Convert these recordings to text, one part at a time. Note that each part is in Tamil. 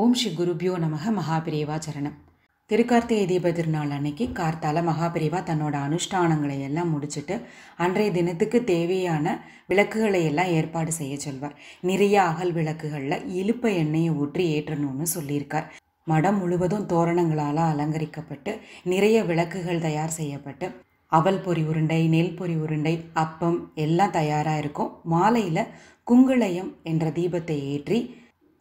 ஓம் ஸ்ரீ குருபியோ நமக மகாபிரேவா சரணம் திருக்கார்த்திகை தீப திருநாள் அன்னைக்கு கார்த்தால மகாபிரேவா தன்னோட அனுஷ்டானங்களை எல்லாம் முடிச்சுட்டு அன்றைய தினத்துக்கு தேவையான விளக்குகளை எல்லாம் ஏற்பாடு செய்ய சொல்வார் நிறைய அகல் விளக்குகளில் இழுப்ப எண்ணெயை ஊற்றி ஏற்றணும்னு சொல்லியிருக்கார் மடம் முழுவதும் தோரணங்களால் அலங்கரிக்கப்பட்டு நிறைய விளக்குகள் தயார் செய்யப்பட்டு அவல் பொறி உருண்டை நெல் பொறி உருண்டை அப்பம் எல்லாம் தயாராக இருக்கும் மாலையில் குங்குளையம் என்ற தீபத்தை ஏற்றி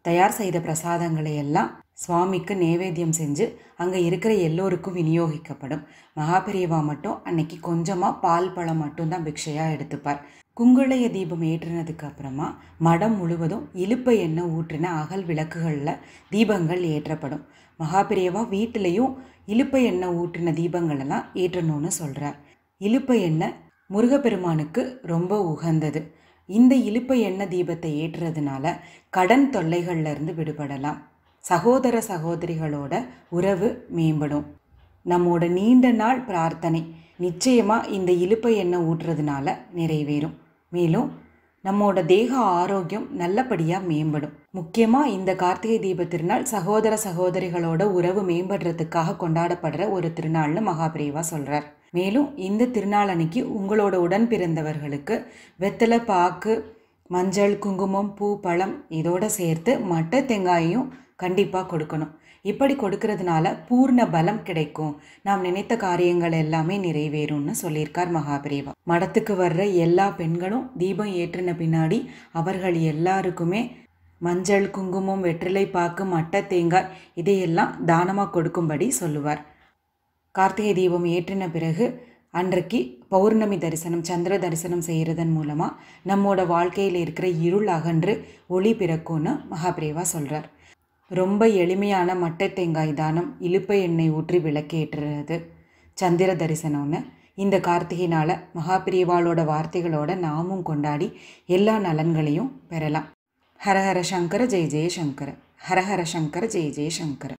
தயார் செய்த பிரசாதங்களை எல்லாம் சுவாமிக்கு நேவேத்தியம் செஞ்சு அங்கே இருக்கிற எல்லோருக்கும் விநியோகிக்கப்படும் மகாபிரியவா மட்டும் அன்னைக்கு கொஞ்சமாக பால் பழம் மட்டும்தான் பிக்ஷையாக எடுத்துப்பார் குங்குளைய தீபம் ஏற்றினதுக்கு அப்புறமா மடம் முழுவதும் இழுப்பை எண்ணெய் ஊற்றின அகல் விளக்குகளில் தீபங்கள் ஏற்றப்படும் மகாபிரியவா வீட்டிலையும் இழுப்பை எண்ணெய் ஊற்றின தீபங்களெல்லாம் ஏற்றணும்னு சொல்கிறார் இழுப்பை எண்ணெய் முருகப்பெருமானுக்கு ரொம்ப உகந்தது இந்த இழுப்ப எண்ணெய் தீபத்தை ஏற்றுறதுனால கடன் தொல்லைகள்லேருந்து விடுபடலாம் சகோதர சகோதரிகளோட உறவு மேம்படும் நம்மோட நீண்ட நாள் பிரார்த்தனை நிச்சயமாக இந்த இழுப்ப எண்ணெய் ஊட்டுறதுனால நிறைவேறும் மேலும் நம்மோட தேக ஆரோக்கியம் நல்லபடியாக மேம்படும் முக்கியமாக இந்த கார்த்திகை தீப திருநாள் சகோதர சகோதரிகளோட உறவு மேம்படுறதுக்காக கொண்டாடப்படுற ஒரு திருநாள்னு மகாபிரிவா சொல்கிறார் மேலும் இந்த திருநாள் அன்னைக்கு உங்களோட உடன் பிறந்தவர்களுக்கு வெத்தலை பாக்கு மஞ்சள் குங்குமம் பூ பழம் இதோடு சேர்த்து மட்டை தேங்காயையும் கண்டிப்பாக கொடுக்கணும் இப்படி கொடுக்கறதுனால பூர்ண பலம் கிடைக்கும் நாம் நினைத்த காரியங்கள் எல்லாமே நிறைவேறும்னு சொல்லியிருக்கார் மகாபிரேவா மடத்துக்கு வர்ற எல்லா பெண்களும் தீபம் ஏற்றின பின்னாடி அவர்கள் எல்லாருக்குமே மஞ்சள் குங்குமம் வெற்றிலை பாக்கு மட்டை தேங்காய் இதையெல்லாம் தானமாக கொடுக்கும்படி சொல்லுவார் கார்த்திகை தீபம் ஏற்றின பிறகு அன்றைக்கு பௌர்ணமி தரிசனம் சந்திர தரிசனம் செய்கிறதன் மூலமாக நம்மோட வாழ்க்கையில் இருக்கிற இருள் அகன்று ஒளி பிறக்கும்னு மகாபிரேவா சொல்கிறார் ரொம்ப எளிமையான மட்டை தேங்காய் தானம் இழுப்ப எண்ணெய் ஊற்றி விளக்கேற்றுறது சந்திர தரிசனம்னு இந்த கார்த்திகைனால் மகாபிரிவாளோட வார்த்தைகளோட நாமும் கொண்டாடி எல்லா நலன்களையும் பெறலாம் ஹரஹர சங்கர ஜெய் ஜெய சங்கர ஹரஹர சங்கர ஜெய் ஜெய சங்கர